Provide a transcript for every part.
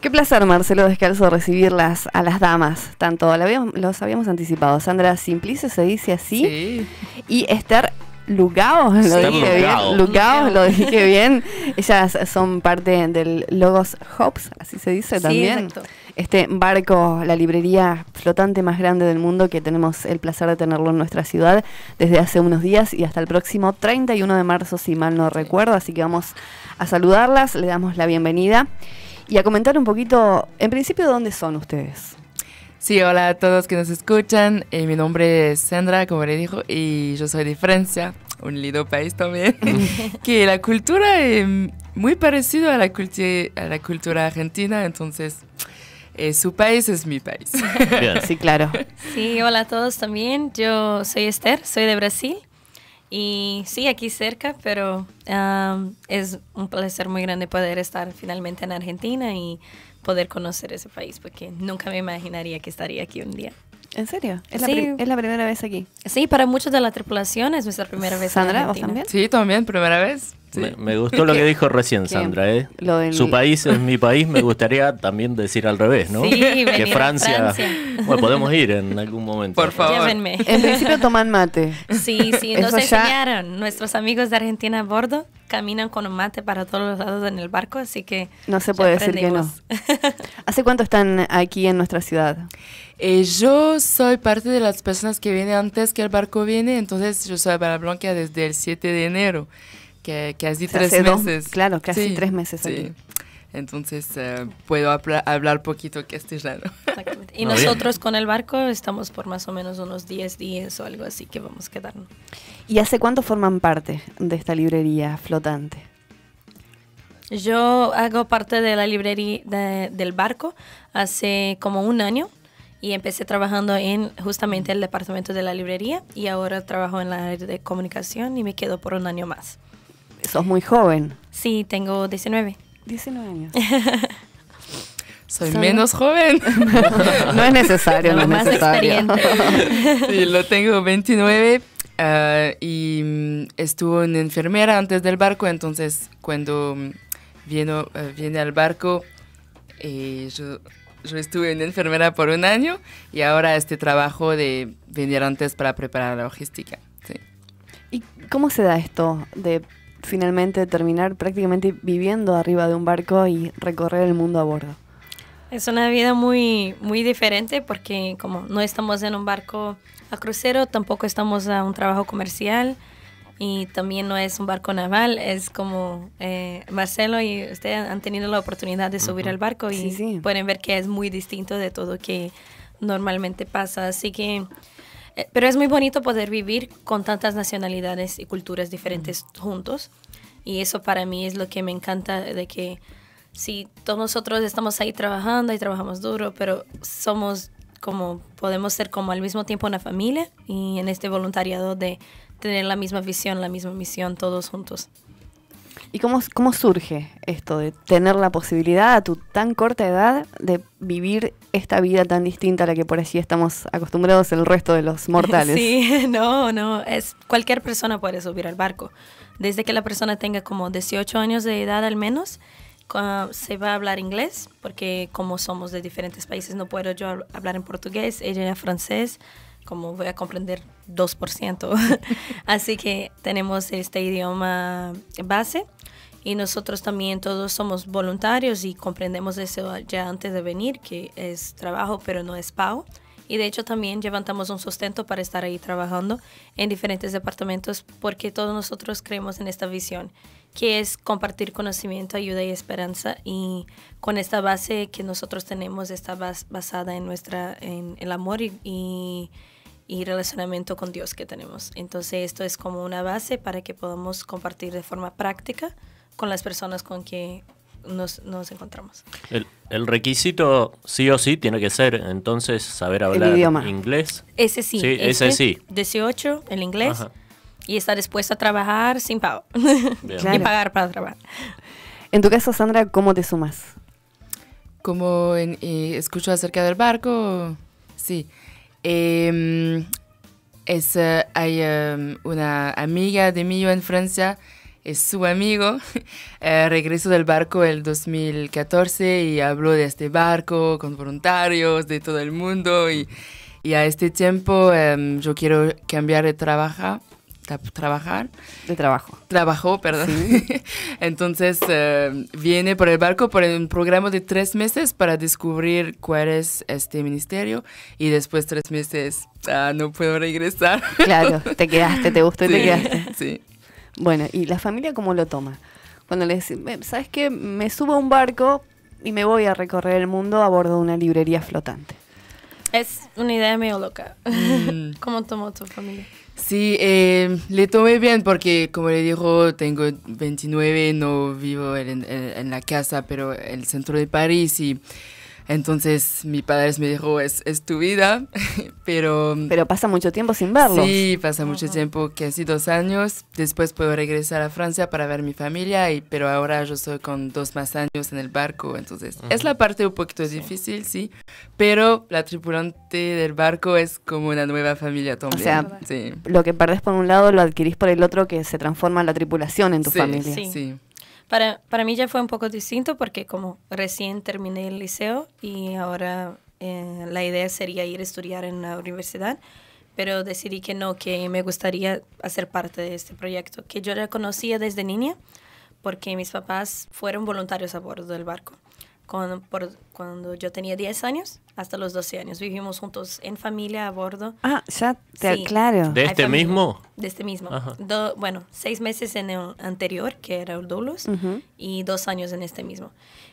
Qué placer, Marcelo Descalzo, recibirlas a las damas. Tanto lo habíamos, los habíamos anticipado. Sandra Simplice, se dice así. Y Esther Lugao, lo dije bien. lo dije bien. Ellas son parte del Logos Hops, así se dice también. Exacto. Este barco, la librería flotante más grande del mundo que tenemos el placer de tenerlo en nuestra ciudad desde hace unos días y hasta el próximo 31 de marzo, si mal no recuerdo. Así que vamos a saludarlas, le damos la bienvenida y a comentar un poquito, en principio, ¿dónde son ustedes? Sí, hola a todos que nos escuchan. Eh, mi nombre es Sandra, como le dijo, y yo soy de Francia, un lindo país también. que la cultura es eh, muy parecida a la, cultura argentina, entonces eh, su país es mi país. Sí, claro. Sí, hola a todos también. Yo soy Esther, soy de Brasil y sí, aquí cerca, pero es un placer muy grande poder estar finalmente en Argentina y poder conocer ese país, porque nunca me imaginaría que estaría aquí un día. ¿En serio? ¿Es, la, primera vez aquí? Sí, para muchos de la tripulación es nuestra primera vez. ¿Sandra, en Argentina. ¿vos también? Sí, también, primera vez. Me, gustó lo que dijo recién Sandra, ¿eh? Su país es mi país, me gustaría también decir al revés, ¿no? que Francia... Bueno, podemos ir en algún momento. Por favor. En principio toman mate. Sí, sí, nos enseñaron. Nuestros amigos de Argentina a bordo caminan con un mate para todos los lados en el barco, así que... No se puede decir que no. ¿Hace cuánto están aquí en nuestra ciudad? Eh, yo soy parte de las personas que vienen antes que el barco viene, entonces yo soy para Blanca desde el 7 de enero que, tres meses. claro, casi tres meses. Entonces eh, puedo hablar poquito que estoy raro. Y nosotros con el barco estamos por más o menos unos 10 días o algo así que vamos a quedarnos. ¿Y hace cuánto forman parte de esta librería flotante? Yo hago parte de la librería del barco hace como un año y empecé trabajando en justamente el departamento de la librería y ahora trabajo en la área de comunicación y me quedo por un año más. Sos muy joven. Sí, tengo 19. 19 años. Soy, menos joven. no es necesario, no, es más necesario. sí, lo tengo 29 ah, y mm, estuve en enfermera antes del barco, entonces cuando mm, vino, ah, viene al barco, eh, yo, estuve en enfermera por un año y ahora este trabajo de venir antes para preparar la logística. ¿Y cómo se da esto de finalmente terminar prácticamente viviendo arriba de un barco y recorrer el mundo a bordo. Es una vida muy, muy diferente porque como no estamos en un barco a crucero, tampoco estamos a un trabajo comercial y también no es un barco naval, es como eh, Marcelo y ustedes han tenido la oportunidad de subir al barco y pueden ver que es muy distinto de todo que normalmente pasa. Así que eh, pero es muy bonito poder vivir con tantas nacionalidades y culturas diferentes juntos. Y eso para mí es lo que me encanta de que si todos nosotros estamos ahí trabajando y trabajamos duro, pero somos como podemos ser como al mismo tiempo una familia y en este voluntariado de tener la misma visión, la misma misión todos juntos. ¿Y cómo, cómo surge esto de tener la posibilidad a tu tan corta edad de vivir esta vida tan distinta a la que por allí estamos acostumbrados el resto de los mortales? Sí, no, no, es cualquier persona puede subir al barco. Desde que la persona tenga como 18 años de edad al menos, se va a hablar inglés, porque como somos de diferentes países, no puedo yo hablar en portugués, ella en francés, como voy a comprender 2%. Así que tenemos este idioma base y nosotros también todos somos voluntarios y comprendemos eso ya antes de venir, que es trabajo pero no es pago. Y de hecho también levantamos un sustento para estar ahí trabajando en diferentes departamentos porque todos nosotros creemos en esta visión, que es compartir conocimiento, ayuda y esperanza. Y con esta base que nosotros tenemos, está basada en, nuestra, en el amor y y relacionamiento con Dios que tenemos. Entonces esto es como una base para que podamos compartir de forma práctica con las personas con que nos, nos encontramos. El, el, requisito sí o sí tiene que ser entonces saber hablar inglés. Ese sí. sí ese sí. 18, el inglés. Y estar dispuesta a trabajar sin pago. ni pagar para trabajar. En tu caso, Sandra, ¿cómo te sumas? Como en, eh, escucho acerca del barco, sí. Em, eh, es, hay em, una amiga de mío en Francia, es su amigo. eh, regresó del barco el 2014 y habló de este barco con voluntarios de todo el mundo. Y, a este tiempo em, yo quiero cambiar de trabajo trabajar. De trabajo. Trabajó, perdón. Entonces eh, viene por el barco por un programa de tres meses para descubrir cuál es este ministerio y después tres meses ah, no puedo regresar. Claro, te quedaste, te gustó y te quedaste. Sí. Bueno, ¿y la familia cómo lo toma? Cuando le decís, ¿sabes qué? Me subo a un barco y me voy a recorrer el mundo a bordo de una librería flotante. Es una idea medio loca. Mm. ¿Cómo tomó tu familia? Sí, em, le tomé bien porque, como le dijo, tengo 29, no vivo en, en la casa, pero en el centro de París y entonces mi padre me dijo, es, es tu vida, pero... Pero pasa mucho tiempo sin verlo. Sí, pasa mucho tiempo, que tiempo, casi dos años. Después puedo regresar a Francia para ver mi familia, y, pero ahora yo estoy con dos más años en el barco. Entonces es la parte un poquito difícil, sí, pero la tripulante del barco es como una nueva familia también. O sea, lo que perdés por un lado lo adquirís por el otro que se transforma en la tripulación en tu familia. Sí, sí. Para, para mí ya fue un poco distinto porque como recién terminé el liceo y ahora eh, la idea sería ir a estudiar en la universidad, pero decidí que no, que me gustaría hacer parte de este proyecto, que yo ya conocía desde niña porque mis papás fueron voluntarios a bordo del barco cuando, por, cuando yo tenía 10 años hasta los 12 años. Vivimos juntos en familia a bordo. Ah, ya, te, aclaro ¿De este mismo? De este mismo. bueno, seis meses en el anterior, que era el Dulus, y dos años en este mismo.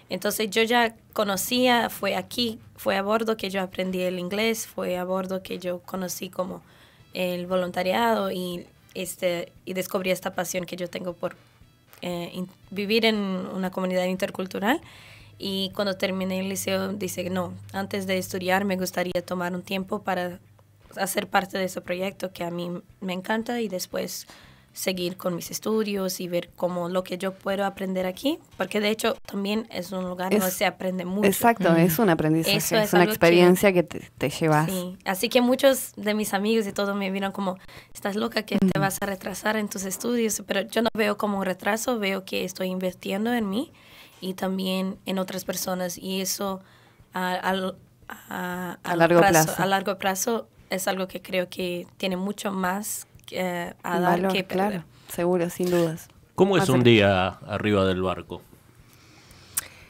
Entonces yo ya conocía, fue aquí, fue a bordo que yo aprendí el inglés, fue a bordo que yo conocí como el voluntariado y, este, y descubrí esta pasión que yo tengo por eh, vivir en una comunidad intercultural y cuando terminé el liceo, dice, no, antes de estudiar me gustaría tomar un tiempo para hacer parte de ese proyecto que a mí me encanta y después seguir con mis estudios y ver cómo lo que yo puedo aprender aquí, porque de hecho también es un lugar donde se aprende mucho. Exacto, es un aprendizaje, es, una experiencia que, te, te, llevas. Así que muchos de mis amigos y todo me vieron como, estás loca que te mm. vas a retrasar en tus estudios, pero yo no veo como un retraso, veo que estoy invirtiendo en mí y también en otras personas. Y eso a, largo, plazo, a largo plazo es algo que creo que tiene mucho más eh, a dar que perder. Claro, seguro, sin dudas. ¿Cómo es un día arriba del barco?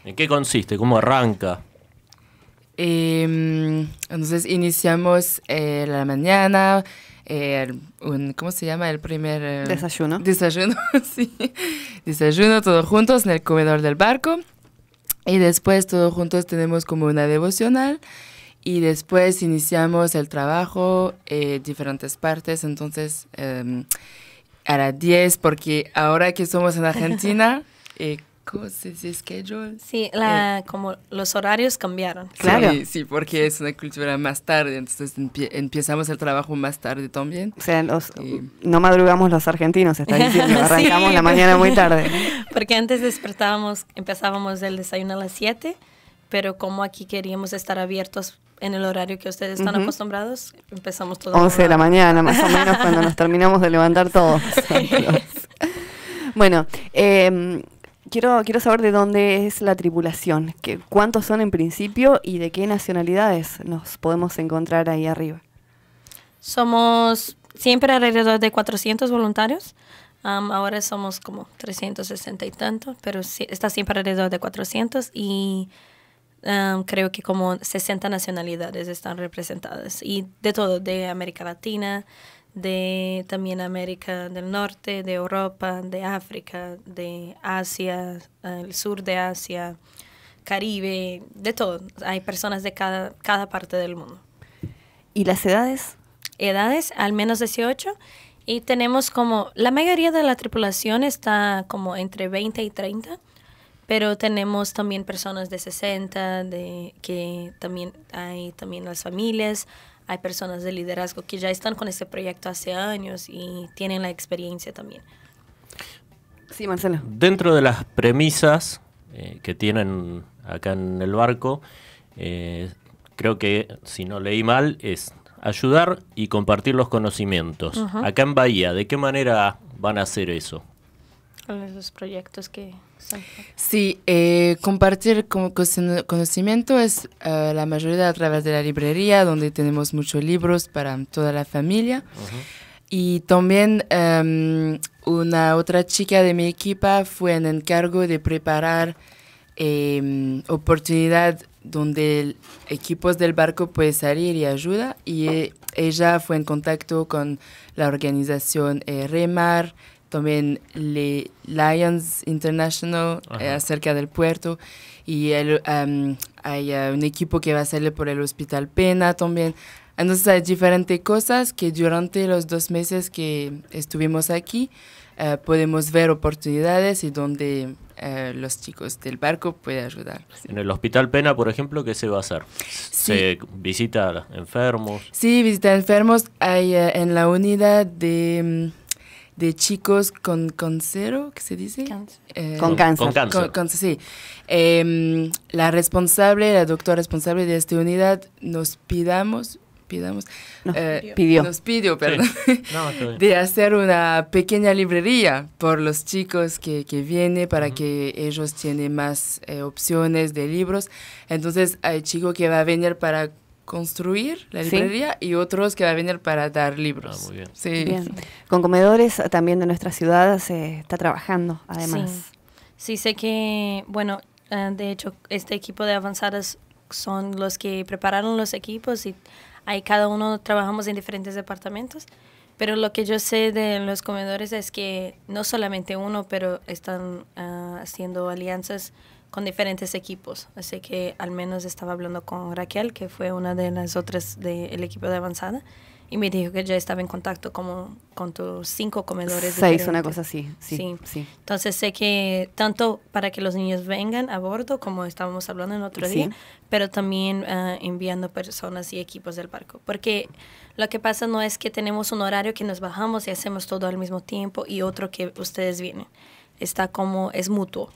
¿En qué consiste? ¿Cómo arranca? Em, entonces iniciamos eh, la mañana, ¿cómo se llama? El primer... Eh, desayuno. Desayuno, sí. Desayuno todos juntos en el comedor del barco. Y después todos juntos tenemos como una devocional y después iniciamos el trabajo en eh, diferentes partes. Entonces, em, a las 10, porque ahora que somos en Argentina, eh, schedule. Sí, la, eh, como los horarios cambiaron. Claro. Sí, porque es una cultura más tarde, entonces empezamos el trabajo más tarde también. O sea, los, no madrugamos los argentinos, está diciendo, arrancamos la mañana muy tarde. porque antes despertábamos, empezábamos el desayuno a las 7, pero como aquí queríamos estar abiertos en el horario que ustedes están acostumbrados, empezamos todo. 11 de la mañana, más o menos, cuando nos terminamos de levantar todos. bueno, eh, quiero, saber de dónde es la tripulación, que, cuántos son en principio y de qué nacionalidades nos podemos encontrar ahí arriba. Somos siempre alrededor de 400 voluntarios. ahora somos como 360 y tanto, pero está siempre alrededor de 400 y creo que como 60 nacionalidades están representadas y de todo, de América Latina, de también América del Norte, de Europa, de África, de Asia, el sur de Asia, Caribe, de todo. Hay personas de cada, parte del mundo. ¿Y las edades? Edades, al menos 18. Y tenemos como, la mayoría de la tripulación está como entre 20 y 30, pero tenemos también personas de 60, de, que también hay también las familias, hay personas de liderazgo que ya están con este proyecto hace años y tienen la experiencia también. Sí, Marcela. Dentro de las premisas eh, que tienen acá en el barco, eh, creo que si no leí mal, es ayudar y compartir los conocimientos. Acá en Bahía, ¿de qué manera van a hacer eso? Con esos proyectos que Sí, eh, compartir conocimiento es eh, la mayoría a través de la librería, donde tenemos muchos libros para toda la familia. Y también em, una otra chica de mi equipa fue en encargo de preparar em, oportunidad donde equipos del barco pueden salir y ayuda. Y eh, ella fue en contacto con la organización Remar también Lions International eh, acerca del puerto y hay eh, un equipo que va a hacerle por el Hospital Pena también. Entonces hay diferentes cosas que durante los dos meses que estuvimos aquí eh, podemos ver oportunidades y donde los chicos del barco pueden ayudar. En el Hospital Pena, por ejemplo, ¿qué se va a hacer? ¿Se visita a enfermos? Sí, visita a enfermos. Hay en la unidad de... Mm, de chicos con cero ¿qué se dice? Eh, con cáncer. Con cáncer, sí. Em, la responsable, la doctora responsable de esta unidad, nos pidamos pidamos eh, pidió. nos pidió perdón, de hacer una pequeña librería por los chicos que, que vienen para que ellos tienen más eh, opciones de libros entonces hay chico que va a venir para construir la librería y otros que va a venir para dar libros. Ah, Con comedores también de nuestra ciudad se está trabajando, además. Sí, sé que, bueno, eh, de hecho, este equipo de avanzadas son los que prepararon los equipos y ahí cada uno trabajamos en diferentes departamentos. Pero lo que yo sé de los comedores es que no solamente uno, pero están ah, haciendo alianzas con diferentes equipos. Así que al menos estaba hablando con Raquel, que fue una de las otras del equipo de avanzada, y me dijo que ya estaba en contacto como con tus cinco comedores. Seis, una cosa así. Sí, sí, Entonces sé que tanto para que los niños vengan a bordo, como estábamos hablando en otro día, pero también ah, enviando personas y equipos del barco. Porque lo que pasa no es que tenemos un horario que nos bajamos y hacemos todo al mismo tiempo y otro que ustedes vienen está como es mutuo.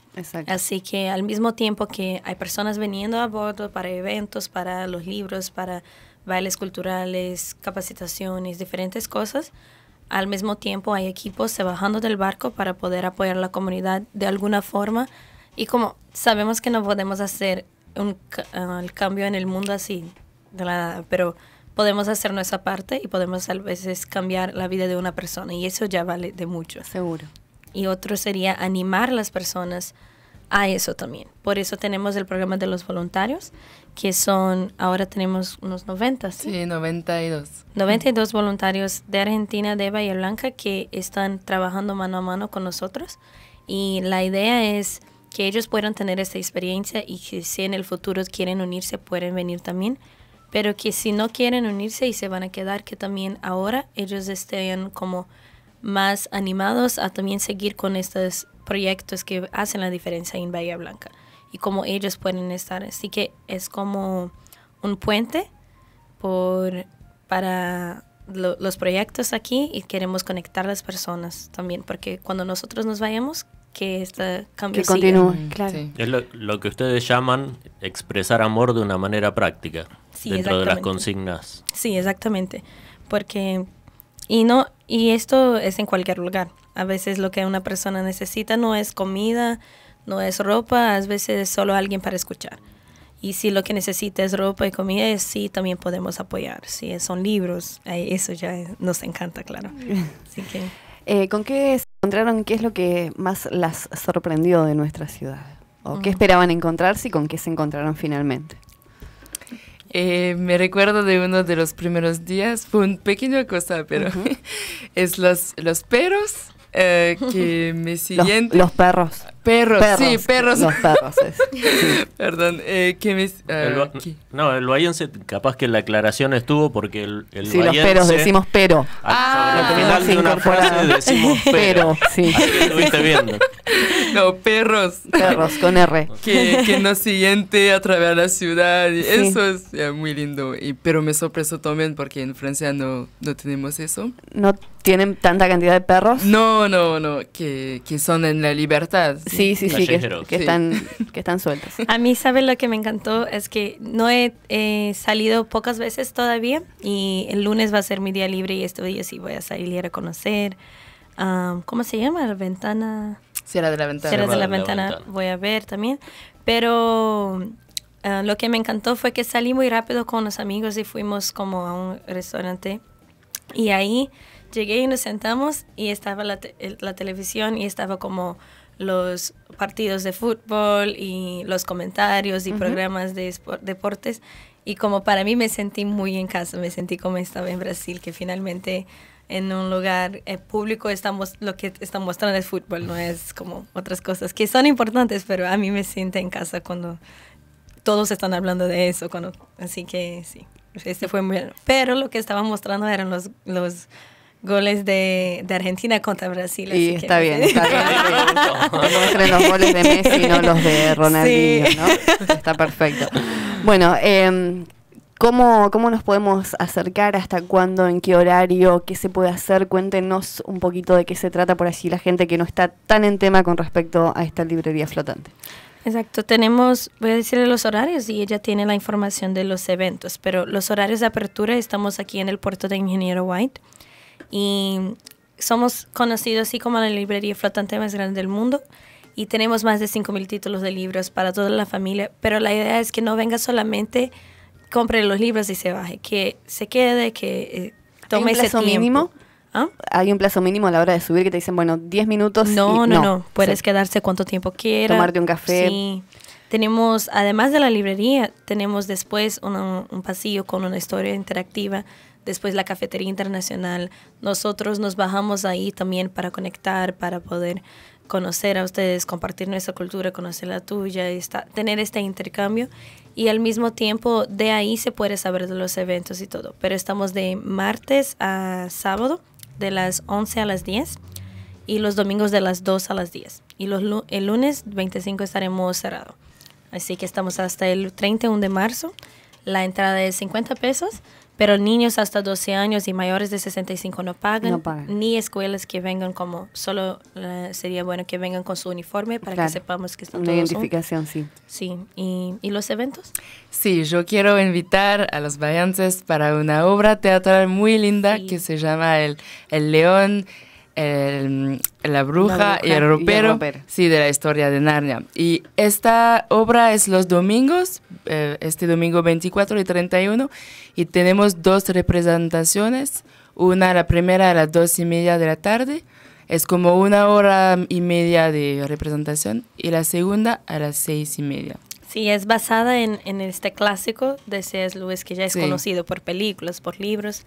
Así que al mismo tiempo que hay personas viniendo a bordo para eventos, para los libros, para bailes culturales, capacitaciones, diferentes cosas, al mismo tiempo hay equipos se bajando del barco para poder apoyar a la comunidad de alguna forma. Y como sabemos que no podemos hacer un, ah, el cambio en el mundo así, de pero podemos hacer nuestra parte y podemos a veces cambiar la vida de una persona y eso ya vale de mucho. Seguro y otro sería animar a las personas a eso también. Por eso tenemos el programa de los voluntarios, que son, ahora tenemos unos 90, ¿sí? Sí, 92. 92 voluntarios de Argentina, de Bahía Blanca, que están trabajando mano a mano con nosotros. Y la idea es que ellos puedan tener esta experiencia y que si en el futuro quieren unirse, pueden venir también. Pero que si no quieren unirse y se van a quedar, que también ahora ellos estén como más animados a también seguir con estos proyectos que hacen la diferencia en Bahía Blanca y como ellos pueden estar. Así que es como un puente por, para los proyectos aquí y queremos conectar las personas también, porque cuando nosotros nos vayamos, que este cambio que mm, Claro. Es lo, que ustedes llaman expresar amor de una manera práctica dentro de las consignas. Sí, exactamente, porque y, no, y esto es en cualquier lugar. A veces lo que una persona necesita no es comida, no es ropa, a veces es solo alguien para escuchar. Y si lo que necesita es ropa y comida, sí, también podemos apoyar. Si son libros, eso ya nos encanta, claro. que... Eh, ¿Con qué se encontraron? ¿Qué es lo que más las sorprendió de nuestra ciudad? ¿O qué mm. esperaban encontrarse y con qué se encontraron finalmente? Eh, me recuerdo de uno de los primeros días, fue una pequeña cosa, pero es los, los perros eh, que me siguen. los perros. Perros, sí, perros. Los perros, Perdón, eh, ¿qué me... Ah, no, el bayense, capaz que la aclaración estuvo porque el, el Sí, los perros, decimos pero. ah, sobre decimos pero. pero sí. estuviste viendo. No, perros. Perros, con R. Que, que nos siguiente a través de la ciudad. Eso es eh, muy lindo. Y, pero me sorpresó también porque en Francia no, no tenemos eso. No tienen tanta cantidad de perros? No, no, no, que, que son en la libertad. Sí, Sí, sí, sí, que, Están, que están sueltas. A mí, ¿sabes lo que me encantó? Es que no he salido pocas veces todavía y el lunes va a ser mi día libre y este día sí voy a salir a conocer. ¿Cómo se llama? La ventana. Cierra de la ventana. de la, ventana. voy a ver también. Pero ah, lo que me encantó fue que salí muy rápido con los amigos y fuimos como a un restaurante. Y ahí llegué y nos sentamos y estaba la televisión y estaba como los partidos de fútbol y los comentarios y programas de deportes. Y como para mí me sentí muy en casa, me sentí como estaba en Brasil, que finalmente en un lugar eh, público estamos, lo que están mostrando es fútbol, no es como otras cosas que son importantes, pero a mí me siento en casa cuando todos están hablando de eso, cuando, así que sí, este fue muy bueno. Pero lo que estaban mostrando eran los, los goles de, Argentina contra Brasil. Y está, bien, está bien, no entre los goles de Messi, no los de Ronaldinho, ¿no? Está perfecto. Bueno, em, ¿Cómo, ¿Cómo nos podemos acercar? ¿Hasta cuándo? ¿En qué horario? ¿Qué se puede hacer? Cuéntenos un poquito de qué se trata por allí la gente que no está tan en tema con respecto a esta librería flotante. Exacto, tenemos, voy a decirle los horarios y ella tiene la información de los eventos, pero los horarios de apertura estamos aquí en el puerto de Ingeniero White y somos conocidos así como la librería flotante más grande del mundo y tenemos más de 5.000 títulos de libros para toda la familia, pero la idea es que no venga solamente, compre los libros y se baje, que se quede, que tome eh, ¿Hay un plazo mínimo? ¿Ah? ¿Hay un plazo mínimo a la hora de subir que te dicen, bueno, 10 minutos? No, no, no, puedes quedarse cuanto tiempo quieras. Tomarte un café. Sí. Tenemos, además de la librería, tenemos después un pasillo con una historia interactiva después la cafetería internacional. Nosotros nos bajamos ahí también para conectar, para poder conocer a ustedes, compartir nuestra cultura, conocer la tuya, esta, tener este intercambio y al mismo tiempo de ahí se puede saber de los eventos y todo. Pero estamos de martes a sábado, de las 11 a las 10 y los domingos de las 2 a las 10. Y los, el lunes 25 estaremos cerrado Así que estamos hasta el 31 de marzo. La entrada es 50 pesos pero niños hasta 12 años y mayores de 65 no pagan, ni escuelas que vengan como, solo eh, sería bueno que vengan con su uniforme para que sepamos que están Una identificación, sí. Sí, ¿Y, los eventos? Sí, yo quiero invitar a los bayantes para una obra teatral muy linda que se llama El, El León el, la, bruja y el ropero. sí, de la historia de Narnia. Y esta obra es los domingos, eh, este domingo 24 y 31, y tenemos dos representaciones. Una, la primera a las dos y media de la tarde, es como una hora y media de representación, y la segunda a las seis y media. Sí, es basada en, en este clásico de C.S. Lewis que ya es conocido por películas, por libros,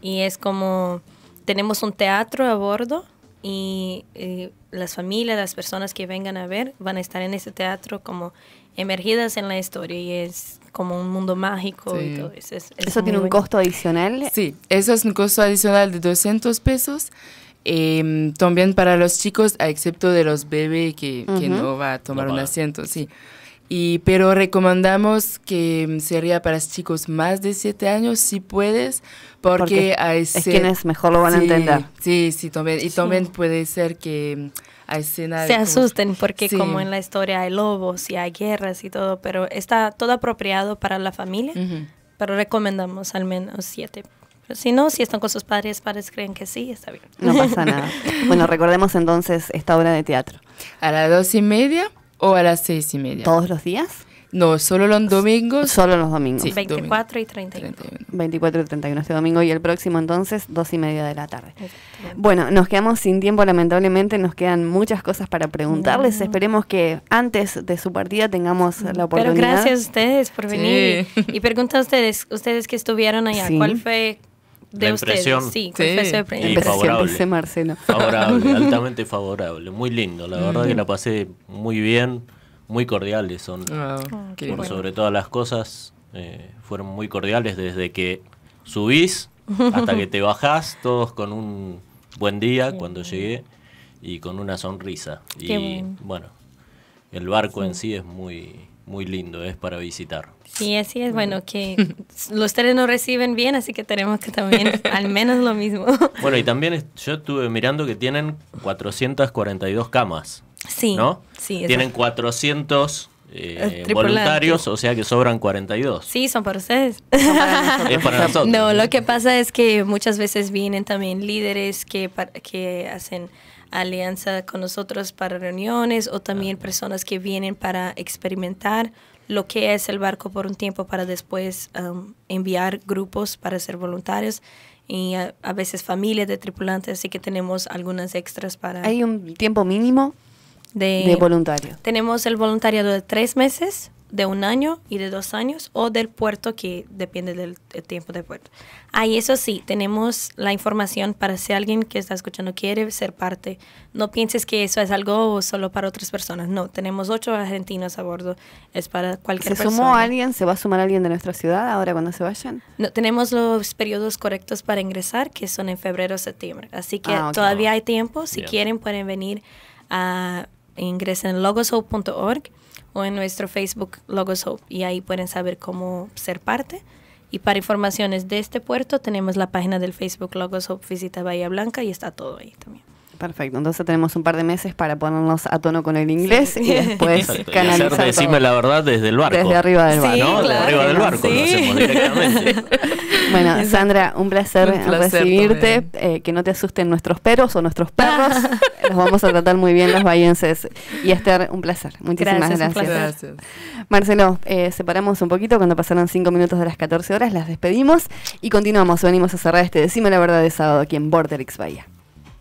y es como tenemos un teatro a bordo y eh, las familias, las personas que vengan a ver van a estar en ese teatro como emergidas en la historia y es como un mundo mágico eso. tiene un costo adicional? Sí, eso es un costo adicional de 200 pesos. Em, también para los chicos, excepto de los bebés que, no va a tomar un asiento, sí. Y, pero recomendamos que sería para chicos más de 7 años, si puedes, porque, a hay es quienes mejor lo van a entender. Sí, sí, también, y tomen puede ser que hay escena Se asusten porque como en la historia hay lobos y hay guerras y todo, pero está todo apropiado para la familia, pero recomendamos al menos 7 si no, si están con sus padres, padres creen que sí, está bien. No pasa nada. bueno, recordemos entonces esta obra de teatro. A las dos y media o a las seis y media. ¿Todos los días? No, solo los domingos. Solo los domingos. 24 y 31. 24 y 31 este domingo y el próximo entonces dos y media de la tarde. Bueno, nos quedamos sin tiempo lamentablemente, nos quedan muchas cosas para preguntarles. Esperemos que antes de su partida tengamos la oportunidad. Pero gracias a ustedes por venir. Y, pregunta a ustedes, ustedes que estuvieron allá, ¿cuál fue de impresión. Ustedes. Sí, sí. favorable. Marcelo. Favorable, altamente favorable. Muy lindo, la verdad que la pasé muy bien, muy cordiales son. Ah, sobre todas las cosas, eh, fueron muy cordiales desde que subís hasta que te bajás, todos con un buen día cuando llegué y con una sonrisa. y bueno. el barco en sí es muy muy lindo es para visitar. Sí, así es, bueno, que los tres no reciben bien, así que tenemos que también al menos lo mismo. Bueno, y también yo estuve mirando que tienen 442 camas. Sí, ¿no? Sí, tienen 400 eh, voluntarios, o sea que sobran 42. Sí, son para ustedes. es para nosotros. No, lo que pasa es que muchas veces vienen también líderes que, que hacen alianza con nosotros para reuniones o también personas que vienen para experimentar lo que es el barco por un tiempo para después um, enviar grupos para ser voluntarios y a, veces familias de tripulantes, así que tenemos algunas extras para... ¿Hay un tiempo mínimo de, de voluntario? Tenemos el voluntariado de tres meses de un año y de dos años o del puerto que depende del, tiempo de puerto. Ahí eso sí, tenemos la información para si alguien que está escuchando quiere ser parte. No pienses que eso es algo solo para otras personas. No, tenemos ocho argentinos a bordo. Es para cualquier persona. ¿Se sumó alguien? ¿Se va a sumar alguien de nuestra ciudad ahora cuando se vayan? No, tenemos los periodos correctos para ingresar, que son en febrero o septiembre. Así que ah, todavía hay tiempo. Si quieren pueden venir a ingresen en o en nuestro Facebook Logos Hope y ahí pueden saber cómo ser parte. Y para informaciones de este puerto tenemos la página del Facebook Logos Hope Visita Bahía Blanca y está todo ahí también. Perfecto, entonces tenemos un par de meses para ponernos a tono con el inglés y después canalizar. la verdad desde el barco. Desde arriba del barco. Bueno, Sandra, un placer, recibirte. Eh, que no te asusten nuestros perros o nuestros perros. Los vamos a tratar muy bien los bayenses. Y Esther, un placer. Muchísimas gracias. Marcelo, eh, separamos un poquito. Cuando pasaron cinco minutos de las 14 horas, las despedimos y continuamos. Venimos a cerrar este Decime la verdad de sábado aquí en Borderix Bahía.